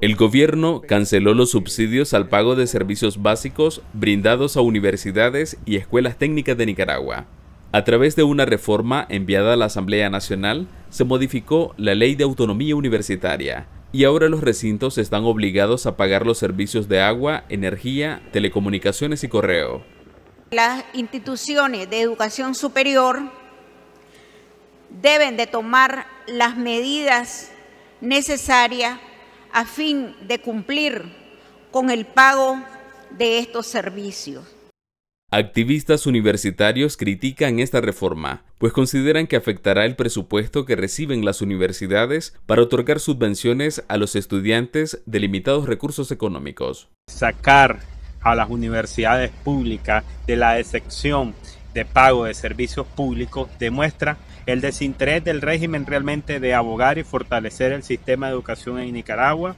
El gobierno canceló los subsidios al pago de servicios básicos brindados a universidades y escuelas técnicas de Nicaragua. A través de una reforma enviada a la Asamblea Nacional, se modificó la Ley de Autonomía Universitaria y ahora los recintos están obligados a pagar los servicios de agua, energía, telecomunicaciones y correo. Las instituciones de educación superior deben de tomar las medidas necesaria a fin de cumplir con el pago de estos servicios. Activistas universitarios critican esta reforma, pues consideran que afectará el presupuesto que reciben las universidades para otorgar subvenciones a los estudiantes de limitados recursos económicos. Sacar a las universidades públicas de la excepción de pago de servicios públicos demuestra el desinterés del régimen realmente de abogar y fortalecer el sistema de educación en Nicaragua.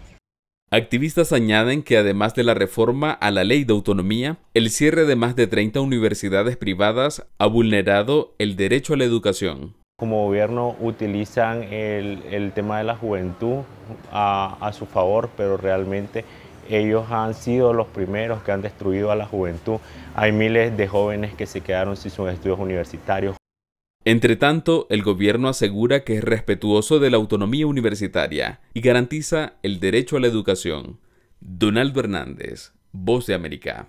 Activistas añaden que además de la reforma a la ley de autonomía, el cierre de más de 30 universidades privadas ha vulnerado el derecho a la educación como gobierno utilizan el, tema de la juventud a, su favor, pero realmente ellos han sido los primeros que han destruido a la juventud. Hay miles de jóvenes que se quedaron sin sus estudios universitarios. Entre tanto, el gobierno asegura que es respetuoso de la autonomía universitaria y garantiza el derecho a la educación. Donaldo Hernández, Voz de América.